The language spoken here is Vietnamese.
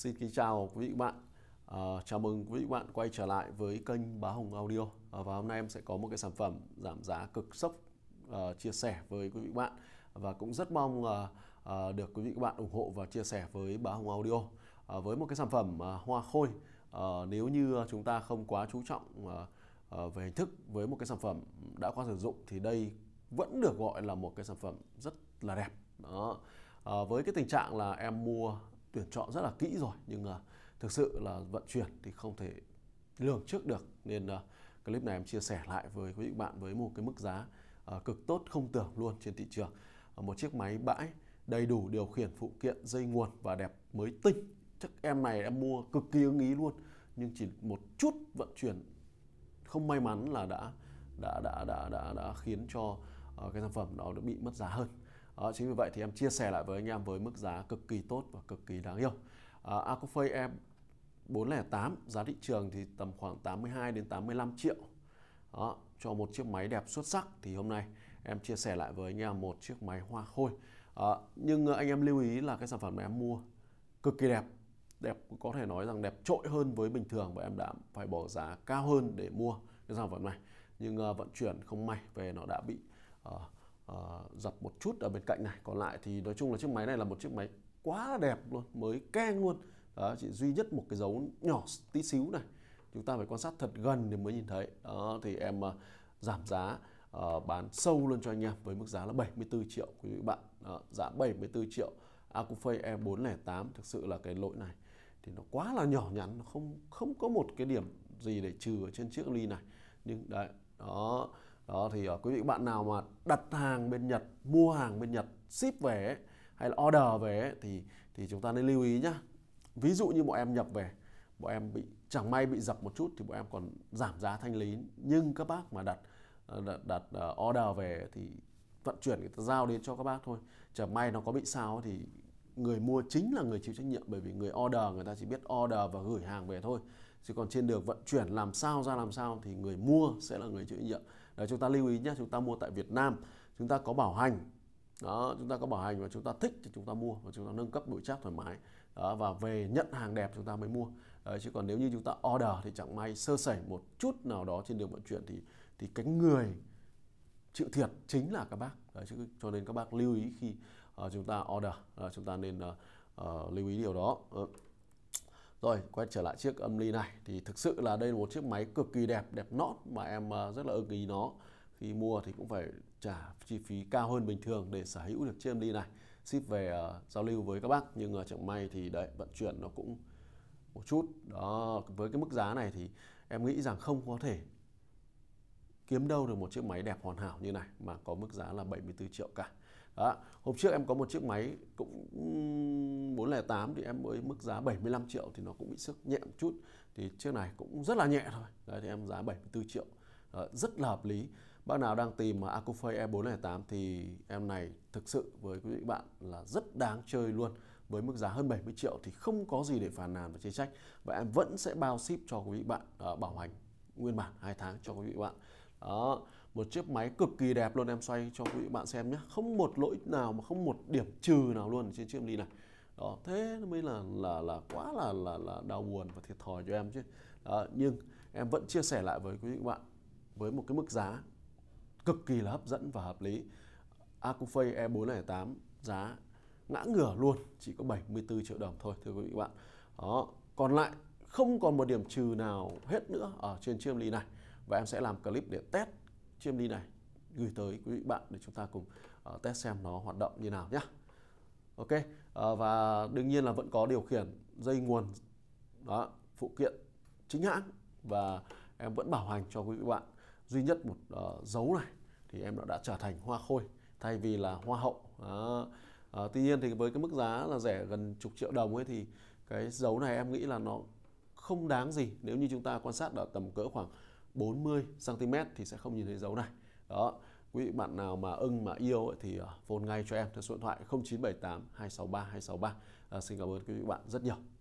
Xin kính chào quý vị và bạn. À, chào mừng quý vị và bạn quay trở lại với kênh Bá Hồng Audio. À, và hôm nay em sẽ có một cái sản phẩm giảm giá cực sốc à, chia sẻ với quý vị và bạn và cũng rất mong là à, được quý vị và bạn ủng hộ và chia sẻ với Bá Hồng Audio à, với một cái sản phẩm à, hoa khôi. À, nếu như chúng ta không quá chú trọng à, à, về hình thức với một cái sản phẩm đã qua sử dụng thì đây vẫn được gọi là một cái sản phẩm rất là đẹp. Đó. À, với cái tình trạng là em mua tuyển chọn rất là kỹ rồi nhưng uh, thực sự là vận chuyển thì không thể lường trước được nên uh, clip này em chia sẻ lại với quý vị bạn với một cái mức giá uh, cực tốt không tưởng luôn trên thị trường uh, một chiếc máy bãi đầy đủ điều khiển phụ kiện dây nguồn và đẹp mới tinh chắc em này em mua cực kỳ ưng ý luôn nhưng chỉ một chút vận chuyển không may mắn là đã đã đã đã đã, đã khiến cho uh, cái sản phẩm đó đã bị mất giá hơn à, chính vì vậy thì em chia sẻ lại với anh em với mức giá cực kỳ tốt và cực kỳ đáng yêu à, Acofay em 408 giá thị trường thì tầm khoảng 82 đến 85 triệu đó, cho một chiếc máy đẹp xuất sắc thì hôm nay em chia sẻ lại với anh em một chiếc máy hoa khôi à, nhưng anh em lưu ý là cái sản phẩm mà em mua cực kỳ đẹp đẹp có thể nói rằng đẹp trội hơn với bình thường và em đã phải bỏ giá cao hơn để mua cái sản phẩm này nhưng uh, vận chuyển không may về nó đã bị uh, Ờ, dập một chút ở bên cạnh này còn lại thì nói chung là chiếc máy này là một chiếc máy quá đẹp luôn mới keng luôn đó chỉ duy nhất một cái dấu nhỏ tí xíu này chúng ta phải quan sát thật gần thì mới nhìn thấy đó thì em uh, giảm giá uh, bán sâu luôn cho anh em với mức giá là 74 triệu quý vị bạn đó, giá 74 triệu Acufay E408 thực sự là cái lỗi này thì nó quá là nhỏ nhắn nó không không có một cái điểm gì để trừ ở trên chiếc ly này nhưng đấy đó đó thì uh, quý vị bạn nào mà đặt hàng bên Nhật mua hàng bên Nhật ship về hay là order về thì thì chúng ta nên lưu ý nhá ví dụ như bọn em nhập về bọn em bị chẳng may bị dập một chút thì bọn em còn giảm giá thanh lý nhưng các bác mà đặt ờ, đặt, đặt uh, order về thì vận chuyển người ta giao đến cho các bác thôi chẳng may nó có bị sao thì người mua chính là người chịu trách nhiệm bởi vì người order người ta chỉ biết order và gửi hàng về thôi chứ còn trên đường vận chuyển làm sao ra làm sao thì người mua sẽ là người chịu trách nhiệm Đấy, chúng ta lưu ý nhé chúng ta mua tại Việt Nam chúng ta có bảo hành đó chúng ta có bảo hành và chúng ta thích thì chúng ta mua và chúng ta nâng cấp nội trác thoải mái đó, và về nhận hàng đẹp chúng ta mới mua đấy, chứ còn nếu như chúng ta order thì chẳng may sơ sẩy một chút nào đó trên đường vận chuyển thì thì cái người chịu thiệt chính là các bác đấy, chứ, cho nên các bác lưu ý khi uh, chúng ta order uh, chúng ta nên uh, uh, lưu ý điều đó uh. Rồi, quay trở lại chiếc âm ly này thì thực sự là đây là một chiếc máy cực kỳ đẹp, đẹp nót mà em ờ, rất là ưng ý nó. Khi mua thì cũng phải trả chi phí cao hơn bình thường để sở hữu được chiếc âm ly này. Ship về uh, giao lưu với các bác nhưng uh, chẳng may thì đấy vận chuyển nó cũng một chút. Đó, với cái mức giá này thì em nghĩ rằng không có thể kiếm đâu được một chiếc máy đẹp hoàn hảo như này mà có mức giá là 74 triệu cả. Đó. Hôm trước em có một chiếc máy cũng 408 thì em với mức giá 75 triệu thì nó cũng bị sức nhẹ một chút. Thì chiếc này cũng rất là nhẹ thôi. Đấy thì em giá 74 triệu. Đó, rất là hợp lý. Bác nào đang tìm mà Acufei E408 thì em này thực sự với quý vị bạn là rất đáng chơi luôn. Với mức giá hơn 70 triệu thì không có gì để phàn nàn và chê trách. Và em vẫn sẽ bao ship cho quý vị bạn bảo hành nguyên bản 2 tháng cho quý vị bạn đó một chiếc máy cực kỳ đẹp luôn em xoay cho quý vị bạn xem nhé không một lỗi nào mà không một điểm trừ nào luôn trên chiếc ly này đó thế mới là là là quá là là là đau buồn và thiệt thòi cho em chứ đó, nhưng em vẫn chia sẻ lại với quý vị bạn với một cái mức giá cực kỳ là hấp dẫn và hợp lý Acufei E408 giá ngã ngửa luôn chỉ có 74 triệu đồng thôi thưa quý vị bạn đó còn lại không còn một điểm trừ nào hết nữa ở trên chiếc ly này và em sẽ làm clip để test chiêm ly này gửi tới quý vị bạn để chúng ta cùng uh, test xem nó hoạt động như nào nhé ok uh, và đương nhiên là vẫn có điều khiển dây nguồn đó phụ kiện chính hãng và em vẫn bảo hành cho quý vị bạn duy nhất một uh, dấu này thì em đã, đã trở thành hoa khôi thay vì là hoa hậu đó. À, tuy nhiên thì với cái mức giá là rẻ gần chục triệu đồng ấy thì cái dấu này em nghĩ là nó không đáng gì nếu như chúng ta quan sát ở tầm cỡ khoảng 40 cm thì sẽ không nhìn thấy dấu này đó quý vị bạn nào mà ưng mà yêu ấy, thì à, phone ngay cho em theo số điện thoại 0978 263 263 à, xin cảm ơn quý vị bạn rất nhiều